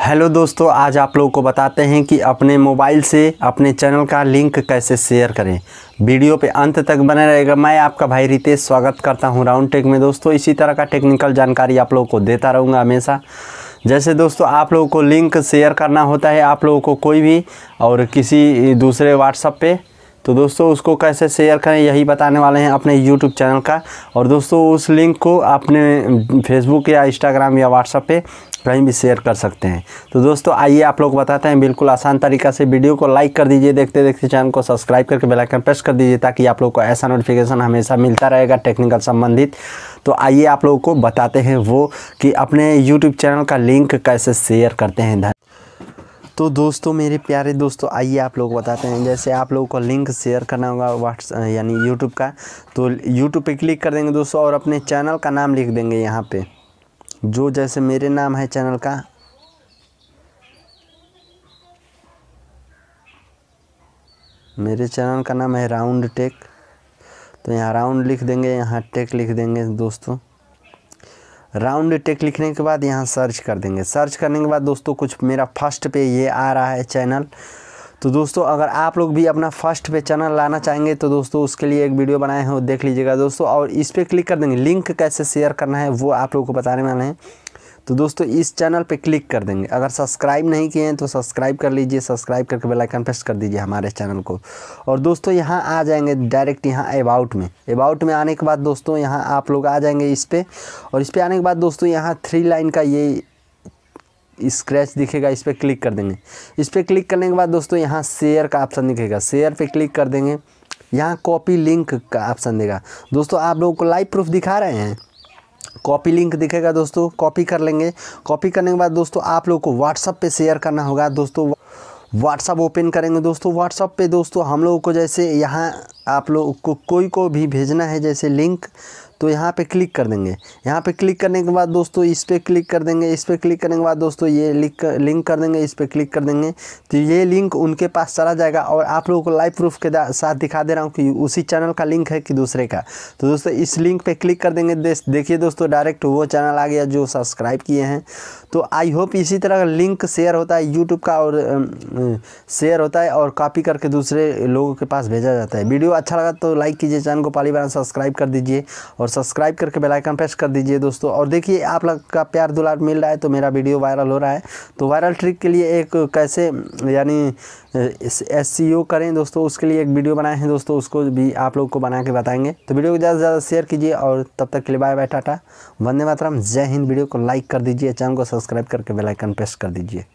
hello दोस्तों आज आप लोगों को बताते हैं कि अपने मोबाइल से अपने चैनल का लिंक कैसे शेयर करें वीडियो पे अंत तक बने रहेगा मैं आपका भाई रितेश स्वागत करता हूं राउंड टेक में दोस्तों इसी तरह का टेक्निकल जानकारी आप लोगों को देता रहूंगा हमेशा जैसे दोस्तों आप लोगों को लिंक शेयर करना होता है आप लोगों को कोई भी और किसी दूसरे व्हाट्सअप पे तो दोस्तों उसको कैसे शेयर करें यही बताने वाले हैं अपने यूट्यूब चैनल का और दोस्तों उस लिंक को अपने फेसबुक या इंस्टाग्राम या व्हाट्सएप पे कहीं भी शेयर कर सकते हैं तो दोस्तों आइए आप लोग बताते हैं बिल्कुल आसान तरीका से वीडियो को लाइक कर दीजिए देखते देखते चैनल को सब्सक्राइब करके बेल आइकन प्रेस कर दीजिए ताकि आप लोग को ऐसा नोटिफिकेशन हमेशा मिलता रहेगा टेक्निकल संबंधित तो आइए आप लोगों को बताते हैं वो कि अपने यूट्यूब चैनल का लिंक कैसे शेयर करते हैं तो दोस्तों मेरे प्यारे दोस्तों आइए आप लोग बताते हैं जैसे आप लोगों को लिंक शेयर करना होगा व्हाट्स यानी यूट्यूब का तो यूट्यूब पे क्लिक कर देंगे दोस्तों और अपने चैनल का नाम लिख देंगे यहाँ पे जो जैसे मेरे नाम है चैनल का मेरे चैनल का नाम है राउंड टेक तो यहाँ राउंड लिख देंगे यहाँ टेक लिख देंगे दोस्तों राउंड टेक लिखने के बाद यहाँ सर्च कर देंगे सर्च करने के बाद दोस्तों कुछ मेरा फर्स्ट पे ये आ रहा है चैनल तो दोस्तों अगर आप लोग भी अपना फर्स्ट पे चैनल लाना चाहेंगे तो दोस्तों उसके लिए एक वीडियो बनाए हैं वो देख लीजिएगा दोस्तों और इस पर क्लिक कर देंगे लिंक कैसे शेयर करना है वो आप लोग को बताने वाले हैं तो दोस्तों इस चैनल पे क्लिक कर देंगे अगर सब्सक्राइब नहीं किए हैं तो सब्सक्राइब कर लीजिए सब्सक्राइब करके बेल आइकन प्रेस कर दीजिए हमारे चैनल को और दोस्तों यहाँ आ जाएंगे डायरेक्ट यहाँ अबाउट में अबाउट में आने के बाद दोस्तों यहाँ आप लोग आ जाएंगे इस पर और इस पर आने के बाद दोस्तों यहाँ थ्री लाइन का ये स्क्रैच दिखेगा इस पर क्लिक कर देंगे इस पर क्लिक करने के बाद दोस्तों यहाँ शेयर का ऑप्शन दिखेगा शेयर पर क्लिक कर देंगे यहाँ कॉपी लिंक का ऑप्शन देगा दोस्तों आप लोगों को लाइव प्रूफ दिखा रहे हैं कॉपी लिंक दिखेगा दोस्तों कॉपी कर लेंगे कॉपी करने के बाद दोस्तों आप लोग को व्हाट्सअप पे शेयर करना होगा दोस्तों व्हाट्सअप ओपन करेंगे दोस्तों व्हाट्सअप पे दोस्तों हम लोगों को जैसे यहाँ आप लोग को कोई को भी भेजना है जैसे लिंक तो यहाँ पे क्लिक कर देंगे यहाँ पे क्लिक करने के बाद दोस्तों इस पर क्लिक कर देंगे इस पर क्लिक करने के बाद दोस्तों ये लिंक लिंक कर देंगे इस पर क्लिक कर देंगे तो ये लिंक उनके पास चला जाएगा और आप लोगों को लाइव प्रूफ के साथ दिखा दे रहा हूँ कि उसी चैनल का लिंक है कि दूसरे का तो दोस्तों इस लिंक पर क्लिक कर देंगे देखिए दोस्तों डायरेक्ट वो चैनल आ गया जो सब्सक्राइब किए हैं तो आई होप इसी तरह का लिंक शेयर होता है यूट्यूब का और शेयर होता है और कॉपी करके दूसरे लोगों के पास भेजा जाता है वीडियो अच्छा लगा तो लाइक कीजिए चैनल को पाली बार सब्सक्राइब कर दीजिए और और सब्सक्राइब करके बेल आइकन प्रेस कर दीजिए दोस्तों और देखिए आप लोग का प्यार दुलार मिल रहा है तो मेरा वीडियो वायरल हो रहा है तो वायरल ट्रिक के लिए एक कैसे यानी एस करें दोस्तों उसके लिए एक वीडियो बनाए हैं दोस्तों उसको भी आप लोग को बना के बताएंगे तो वीडियो को ज़्यादा से ज़्यादा शेयर कीजिए और तब तक के लिए bye bye tata Vande Mataram जय हिंद वीडियो को लाइक कर दीजिए चैनल को सब्सक्राइब करके बेलाइकन प्रेस कर दीजिए